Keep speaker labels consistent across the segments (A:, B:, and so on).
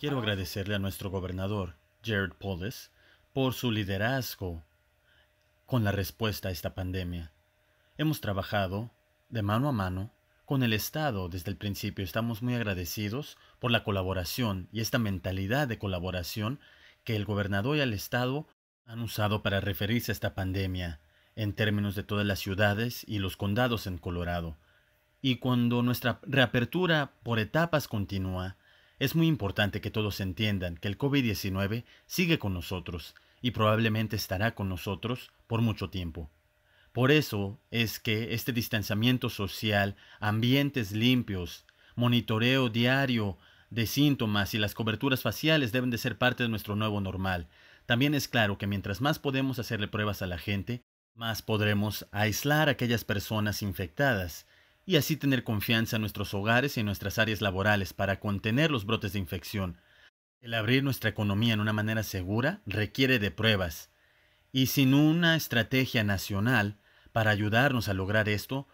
A: Quiero agradecerle a nuestro gobernador, Jared Polis, por su liderazgo con la respuesta a esta pandemia. Hemos trabajado de mano a mano con el Estado desde el principio. Estamos muy agradecidos por la colaboración y esta mentalidad de colaboración que el gobernador y el Estado han usado para referirse a esta pandemia en términos de todas las ciudades y los condados en Colorado. Y cuando nuestra reapertura por etapas continúa, es muy importante que todos entiendan que el COVID-19 sigue con nosotros y probablemente estará con nosotros por mucho tiempo. Por eso es que este distanciamiento social, ambientes limpios, monitoreo diario de síntomas y las coberturas faciales deben de ser parte de nuestro nuevo normal. También es claro que mientras más podemos hacerle pruebas a la gente, más podremos aislar a aquellas personas infectadas y así tener confianza en nuestros hogares y en nuestras áreas laborales para contener los brotes de infección. El abrir nuestra economía en una manera segura requiere de pruebas, y sin una estrategia nacional para ayudarnos a lograr esto,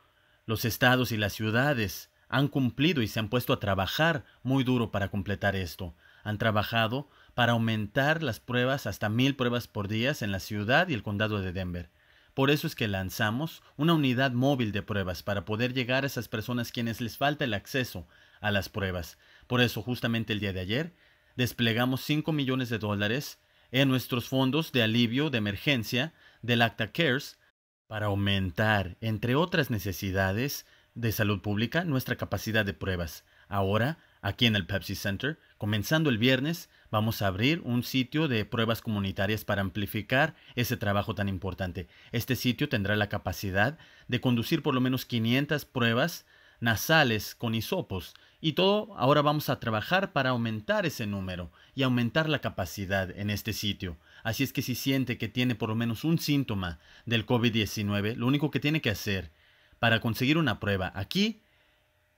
A: los estados y las ciudades han cumplido y se han puesto a trabajar muy duro para completar esto. Han trabajado para aumentar las pruebas hasta mil pruebas por día en la ciudad y el condado de Denver. Por eso es que lanzamos una unidad móvil de pruebas para poder llegar a esas personas quienes les falta el acceso a las pruebas. Por eso justamente el día de ayer desplegamos 5 millones de dólares en nuestros fondos de alivio de emergencia del Acta Cares para aumentar, entre otras necesidades de salud pública, nuestra capacidad de pruebas. Ahora, aquí en el Pepsi Center, Comenzando el viernes, vamos a abrir un sitio de pruebas comunitarias para amplificar ese trabajo tan importante. Este sitio tendrá la capacidad de conducir por lo menos 500 pruebas nasales con hisopos y todo ahora vamos a trabajar para aumentar ese número y aumentar la capacidad en este sitio. Así es que si siente que tiene por lo menos un síntoma del COVID-19, lo único que tiene que hacer para conseguir una prueba aquí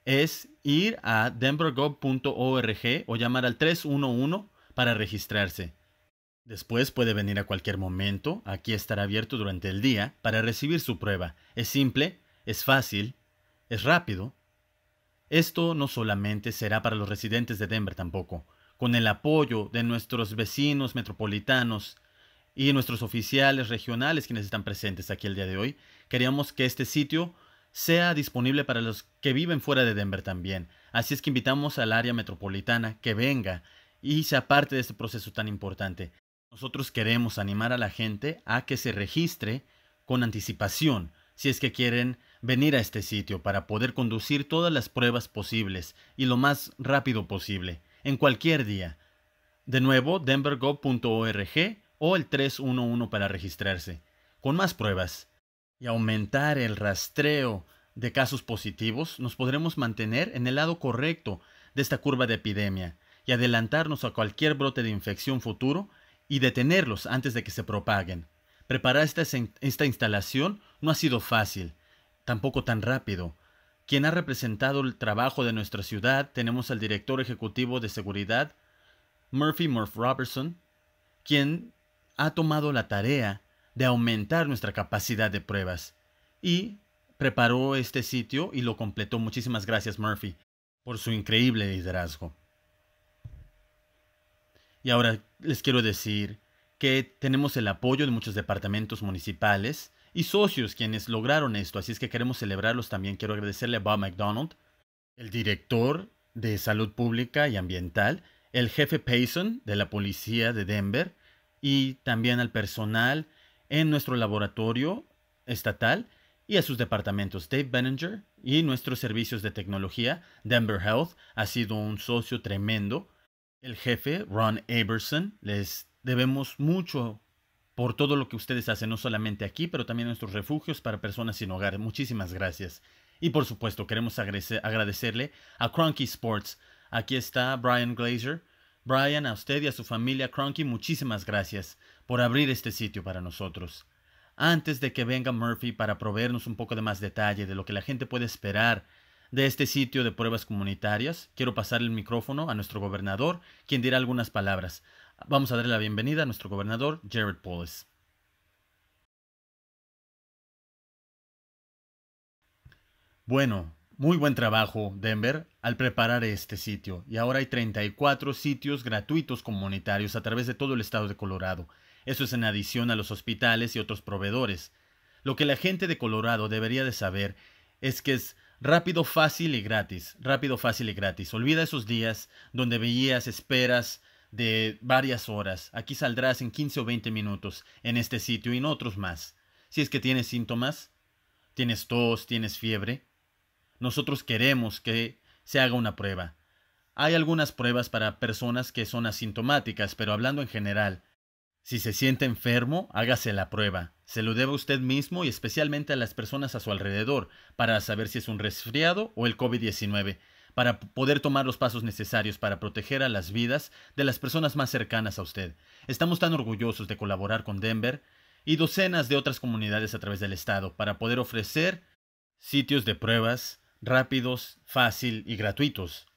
A: es ir a denvergov.org o llamar al 311 para registrarse. Después puede venir a cualquier momento, aquí estará abierto durante el día para recibir su prueba. Es simple, es fácil, es rápido. Esto no solamente será para los residentes de Denver tampoco. Con el apoyo de nuestros vecinos metropolitanos y nuestros oficiales regionales quienes están presentes aquí el día de hoy, queríamos que este sitio sea disponible para los que viven fuera de Denver también. Así es que invitamos al área metropolitana que venga y sea parte de este proceso tan importante. Nosotros queremos animar a la gente a que se registre con anticipación si es que quieren venir a este sitio para poder conducir todas las pruebas posibles y lo más rápido posible, en cualquier día. De nuevo, denvergov.org o el 311 para registrarse. Con más pruebas y aumentar el rastreo de casos positivos, nos podremos mantener en el lado correcto de esta curva de epidemia y adelantarnos a cualquier brote de infección futuro y detenerlos antes de que se propaguen. Preparar esta, esta instalación no ha sido fácil, tampoco tan rápido. Quien ha representado el trabajo de nuestra ciudad tenemos al director ejecutivo de seguridad, Murphy Murph Robertson, quien ha tomado la tarea de aumentar nuestra capacidad de pruebas. Y preparó este sitio y lo completó. Muchísimas gracias, Murphy, por su increíble liderazgo. Y ahora les quiero decir que tenemos el apoyo de muchos departamentos municipales y socios quienes lograron esto, así es que queremos celebrarlos también. Quiero agradecerle a Bob McDonald, el director de Salud Pública y Ambiental, el jefe Payson de la Policía de Denver y también al personal en nuestro laboratorio estatal y a sus departamentos. Dave Benninger y nuestros servicios de tecnología, Denver Health, ha sido un socio tremendo. El jefe, Ron Aberson, les debemos mucho por todo lo que ustedes hacen, no solamente aquí, pero también en nuestros refugios para personas sin hogar. Muchísimas gracias. Y por supuesto, queremos agradecerle a Cronky Sports. Aquí está Brian Glazer. Brian, a usted y a su familia Cronky, muchísimas gracias por abrir este sitio para nosotros. Antes de que venga Murphy para proveernos un poco de más detalle de lo que la gente puede esperar de este sitio de pruebas comunitarias, quiero pasar el micrófono a nuestro gobernador, quien dirá algunas palabras. Vamos a darle la bienvenida a nuestro gobernador, Jared Polis. Bueno, muy buen trabajo, Denver, al preparar este sitio. Y ahora hay 34 sitios gratuitos comunitarios a través de todo el estado de Colorado. Eso es en adición a los hospitales y otros proveedores. Lo que la gente de Colorado debería de saber es que es rápido, fácil y gratis. Rápido, fácil y gratis. Olvida esos días donde veías esperas de varias horas. Aquí saldrás en 15 o 20 minutos en este sitio y en otros más. Si es que tienes síntomas, tienes tos, tienes fiebre, nosotros queremos que se haga una prueba. Hay algunas pruebas para personas que son asintomáticas, pero hablando en general, si se siente enfermo, hágase la prueba. Se lo debe usted mismo y especialmente a las personas a su alrededor para saber si es un resfriado o el COVID-19, para poder tomar los pasos necesarios para proteger a las vidas de las personas más cercanas a usted. Estamos tan orgullosos de colaborar con Denver y docenas de otras comunidades a través del Estado para poder ofrecer sitios de pruebas rápidos, fácil y gratuitos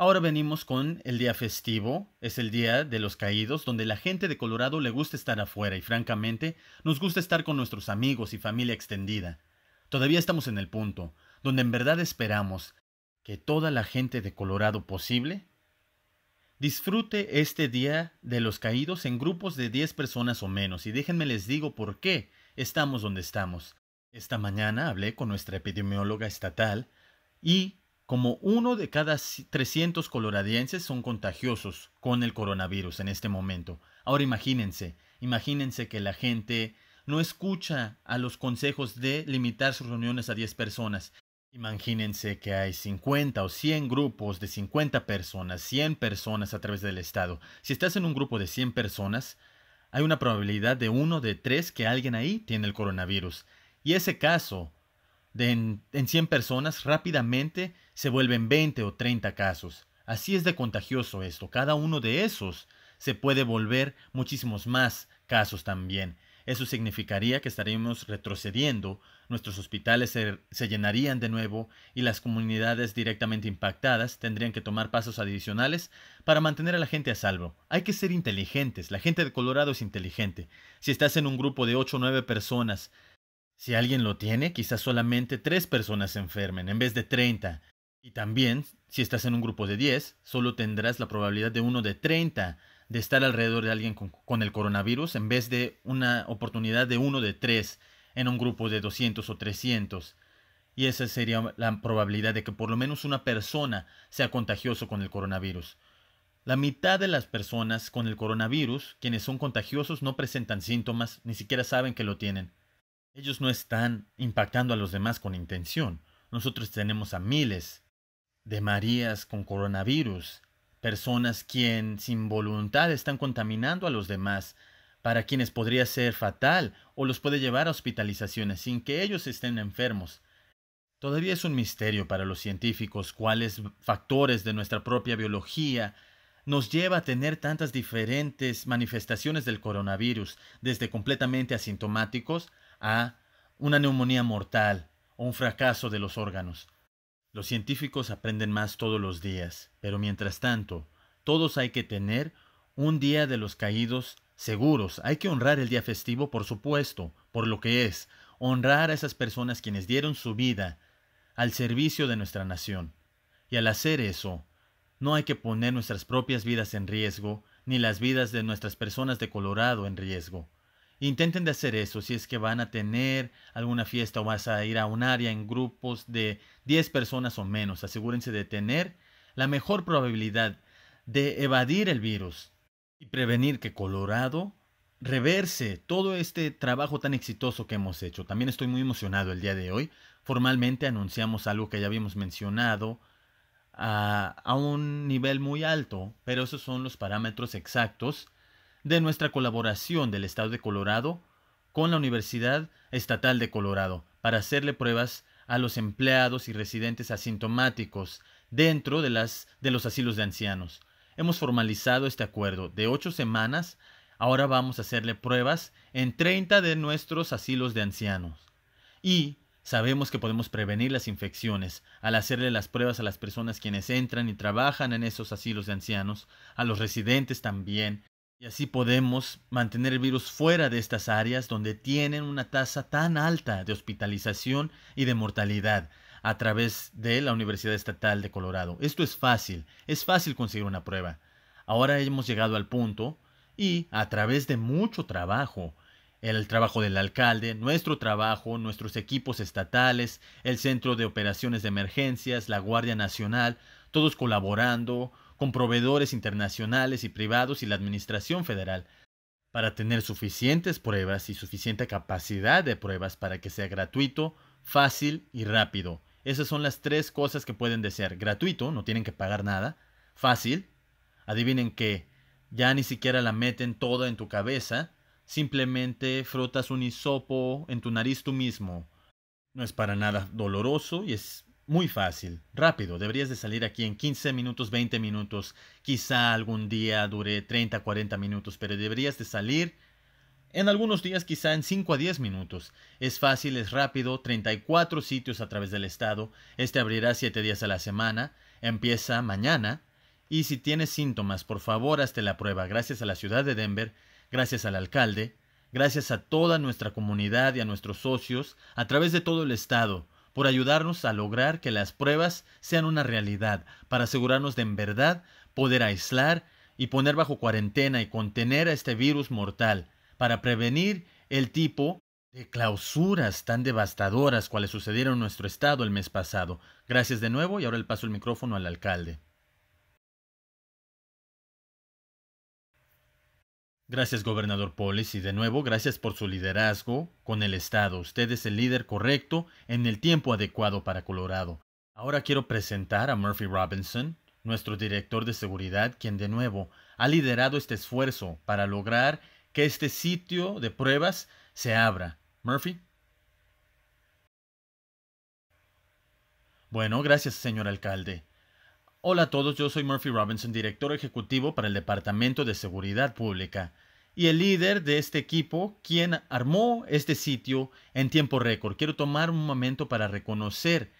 A: Ahora venimos con el día festivo, es el día de los caídos, donde la gente de Colorado le gusta estar afuera y francamente nos gusta estar con nuestros amigos y familia extendida. Todavía estamos en el punto, donde en verdad esperamos que toda la gente de Colorado posible disfrute este día de los caídos en grupos de 10 personas o menos y déjenme les digo por qué estamos donde estamos. Esta mañana hablé con nuestra epidemióloga estatal y como uno de cada 300 coloradienses son contagiosos con el coronavirus en este momento. Ahora imagínense, imagínense que la gente no escucha a los consejos de limitar sus reuniones a 10 personas. Imagínense que hay 50 o 100 grupos de 50 personas, 100 personas a través del Estado. Si estás en un grupo de 100 personas, hay una probabilidad de uno de tres que alguien ahí tiene el coronavirus. Y ese caso en, 100 personas rápidamente se vuelven 20 o 30 casos. Así es de contagioso esto. Cada uno de esos se puede volver muchísimos más casos también. Eso significaría que estaríamos retrocediendo, nuestros hospitales se, se, llenarían de nuevo y las comunidades directamente impactadas tendrían que tomar pasos adicionales para mantener a la gente a salvo. Hay que ser inteligentes, la gente de Colorado es inteligente. Si estás en un grupo de 8 o 9 personas si alguien lo tiene, quizás solamente tres personas se enfermen en vez de 30. Y también, si estás en un grupo de 10, solo tendrás la probabilidad de uno de 30 de estar alrededor de alguien con, el coronavirus en vez de una oportunidad de uno de 3 en un grupo de 200 o 300. Y esa sería la probabilidad de que por lo menos una persona sea contagioso con el coronavirus. La mitad de las personas con el coronavirus, quienes son contagiosos, no presentan síntomas, ni siquiera saben que lo tienen. Ellos no están impactando a los demás con intención. Nosotros tenemos a miles de Marías con coronavirus, personas quien sin voluntad están contaminando a los demás, para quienes podría ser fatal o los puede llevar a hospitalizaciones sin que ellos estén enfermos. Todavía es un misterio para los científicos cuáles factores de nuestra propia biología nos lleva a tener tantas diferentes manifestaciones del coronavirus, desde completamente asintomáticos a una neumonía mortal o un fracaso de los órganos. Los científicos aprenden más todos los días, pero mientras tanto, todos hay que tener un día de los caídos seguros. Hay que honrar el día festivo, por supuesto, por lo que es, honrar a esas personas quienes dieron su vida al servicio de nuestra nación. Y al hacer eso, no hay que poner nuestras propias vidas en riesgo, ni las vidas de nuestras personas de Colorado en riesgo. Intenten de hacer eso si es que van a tener alguna fiesta o vas a ir a un área en grupos de 10 personas o menos. Asegúrense de tener la mejor probabilidad de evadir el virus y prevenir que Colorado reverse todo este trabajo tan exitoso que hemos hecho. También estoy muy emocionado el día de hoy. Formalmente anunciamos algo que ya habíamos mencionado a, a un nivel muy alto, pero esos son los parámetros exactos de nuestra colaboración del Estado de Colorado con la Universidad Estatal de Colorado para hacerle pruebas a los empleados y residentes asintomáticos dentro de, las, de los asilos de ancianos. Hemos formalizado este acuerdo de ocho semanas. Ahora vamos a hacerle pruebas en 30 de nuestros asilos de ancianos. Y sabemos que podemos prevenir las infecciones al hacerle las pruebas a las personas quienes entran y trabajan en esos asilos de ancianos, a los residentes también, y así podemos mantener el virus fuera de estas áreas donde tienen una tasa tan alta de hospitalización y de mortalidad a través de la Universidad Estatal de Colorado. Esto es fácil, es fácil conseguir una prueba. Ahora hemos llegado al punto y a través de mucho trabajo, el trabajo del alcalde, nuestro trabajo, nuestros equipos estatales, el Centro de Operaciones de Emergencias, la Guardia Nacional, todos colaborando, con proveedores internacionales y privados y la Administración Federal, para tener suficientes pruebas y suficiente capacidad de pruebas para que sea gratuito, fácil y rápido. Esas son las tres cosas que pueden desear. Gratuito, no tienen que pagar nada. Fácil, adivinen que ya ni siquiera la meten toda en tu cabeza. Simplemente frotas un hisopo en tu nariz tú mismo. No es para nada doloroso y es muy fácil, rápido. Deberías de salir aquí en 15 minutos, 20 minutos. Quizá algún día dure 30, 40 minutos, pero deberías de salir en algunos días quizá en 5 a 10 minutos. Es fácil, es rápido, 34 sitios a través del estado. Este abrirá 7 días a la semana. Empieza mañana. Y si tienes síntomas, por favor, hazte la prueba. Gracias a la ciudad de Denver, gracias al alcalde, gracias a toda nuestra comunidad y a nuestros socios a través de todo el estado por ayudarnos a lograr que las pruebas sean una realidad, para asegurarnos de en verdad poder aislar y poner bajo cuarentena y contener a este virus mortal, para prevenir el tipo de clausuras tan devastadoras cuales sucedieron en nuestro estado el mes pasado. Gracias de nuevo y ahora le paso el micrófono al alcalde. Gracias, gobernador Polis, y de nuevo gracias por su liderazgo con el Estado. Usted es el líder correcto en el tiempo adecuado para Colorado. Ahora quiero presentar a Murphy Robinson, nuestro director de seguridad, quien de nuevo ha liderado este esfuerzo para lograr que este sitio de pruebas se abra. Murphy. Bueno, gracias, señor alcalde. Hola a todos, yo soy Murphy Robinson, director ejecutivo para el Departamento de Seguridad Pública y el líder de este equipo, quien armó este sitio en tiempo récord. Quiero tomar un momento para reconocer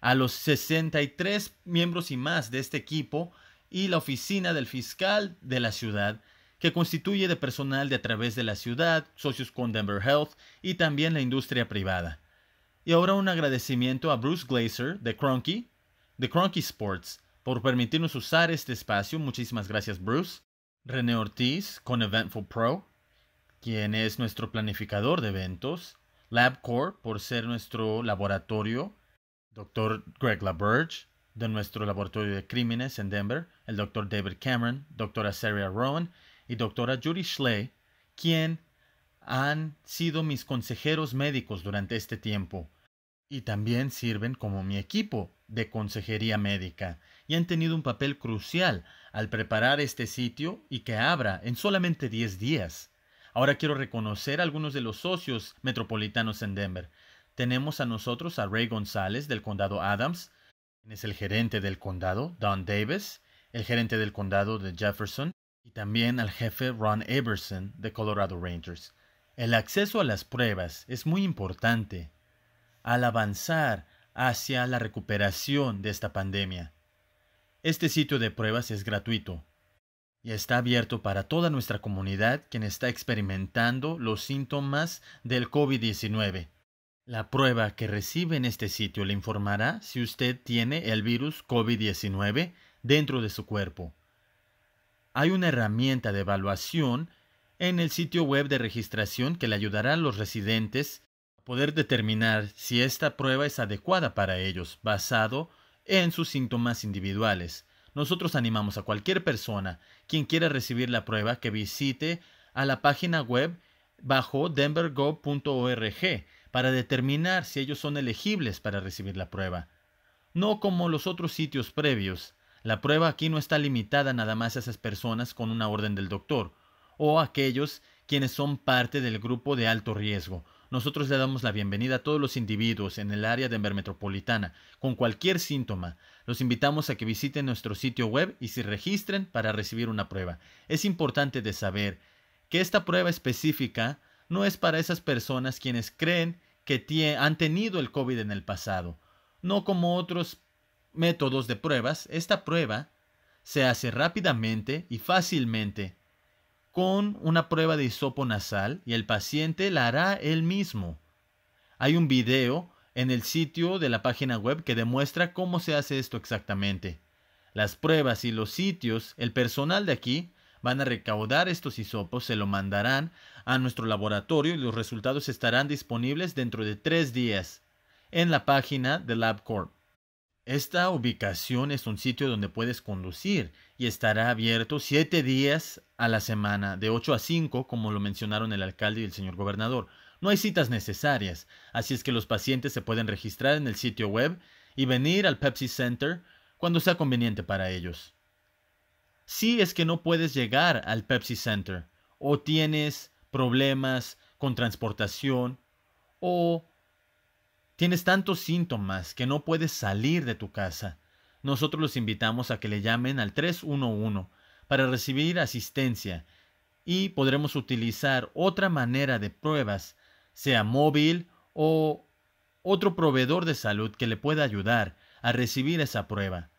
A: a los 63 miembros y más de este equipo y la oficina del fiscal de la ciudad, que constituye de personal de a través de la ciudad, socios con Denver Health y también la industria privada. Y ahora un agradecimiento a Bruce Glazer de Cronky, de Cronky Sports, por permitirnos usar este espacio. Muchísimas gracias, Bruce. René Ortiz con Eventful Pro, quien es nuestro planificador de eventos. LabCorp por ser nuestro laboratorio. Doctor Greg LaBerge de nuestro laboratorio de crímenes en Denver. El doctor David Cameron, doctora Sarah Rowan y doctora Judy Schley, quien han sido mis consejeros médicos durante este tiempo y también sirven como mi equipo de consejería médica y han tenido un papel crucial al preparar este sitio y que abra en solamente 10 días. Ahora quiero reconocer a algunos de los socios metropolitanos en Denver. Tenemos a nosotros a Ray González del condado Adams, quien es el gerente del condado, Don Davis, el gerente del condado de Jefferson, y también al jefe Ron Everson de Colorado Rangers. El acceso a las pruebas es muy importante al avanzar hacia la recuperación de esta pandemia. Este sitio de pruebas es gratuito y está abierto para toda nuestra comunidad quien está experimentando los síntomas del COVID-19. La prueba que recibe en este sitio le informará si usted tiene el virus COVID-19 dentro de su cuerpo. Hay una herramienta de evaluación en el sitio web de registración que le ayudará a los residentes a poder determinar si esta prueba es adecuada para ellos, basado en en sus síntomas individuales. Nosotros animamos a cualquier persona quien quiera recibir la prueba que visite a la página web bajo denvergov.org para determinar si ellos son elegibles para recibir la prueba. No como los otros sitios previos. La prueba aquí no está limitada nada más a esas personas con una orden del doctor o a aquellos quienes son parte del grupo de alto riesgo nosotros le damos la bienvenida a todos los individuos en el área de Denver metropolitana con cualquier síntoma. Los invitamos a que visiten nuestro sitio web y se registren para recibir una prueba. Es importante de saber que esta prueba específica no es para esas personas quienes creen que han tenido el COVID en el pasado. No como otros métodos de pruebas, esta prueba se hace rápidamente y fácilmente con una prueba de hisopo nasal y el paciente la hará él mismo. Hay un video en el sitio de la página web que demuestra cómo se hace esto exactamente. Las pruebas y los sitios, el personal de aquí van a recaudar estos hisopos, se lo mandarán a nuestro laboratorio y los resultados estarán disponibles dentro de tres días en la página de LabCorp. Esta ubicación es un sitio donde puedes conducir y estará abierto siete días a la semana, de 8 a 5, como lo mencionaron el alcalde y el señor gobernador. No hay citas necesarias, así es que los pacientes se pueden registrar en el sitio web y venir al Pepsi Center cuando sea conveniente para ellos. Si es que no puedes llegar al Pepsi Center o tienes problemas con transportación o Tienes tantos síntomas que no puedes salir de tu casa. Nosotros los invitamos a que le llamen al 311 para recibir asistencia y podremos utilizar otra manera de pruebas, sea móvil o otro proveedor de salud que le pueda ayudar a recibir esa prueba,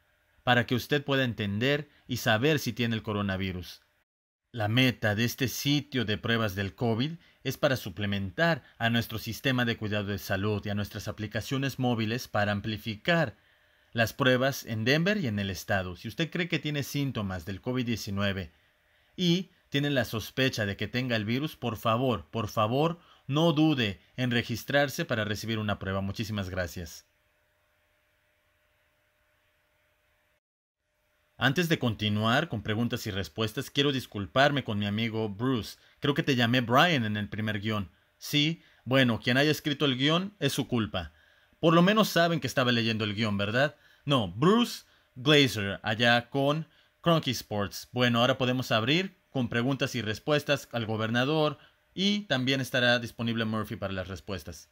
A: para que usted pueda entender y saber si tiene el coronavirus. La meta de este sitio de pruebas del COVID es para suplementar a nuestro sistema de cuidado de salud y a nuestras aplicaciones móviles para amplificar las pruebas en Denver y en el estado. Si usted cree que tiene síntomas del COVID-19 y tiene la sospecha de que tenga el virus, por favor, por favor, no dude en registrarse para recibir una prueba. Muchísimas gracias. Antes de continuar con preguntas y respuestas, quiero disculparme con mi amigo Bruce. Creo que te llamé Brian en el primer guión. Sí, bueno, quien haya escrito el guión es su culpa. Por lo menos saben que estaba leyendo el guión, ¿verdad? No, Bruce Glazer, allá con Cronky Sports. Bueno, ahora podemos abrir con preguntas y respuestas al gobernador y también estará disponible Murphy para las respuestas.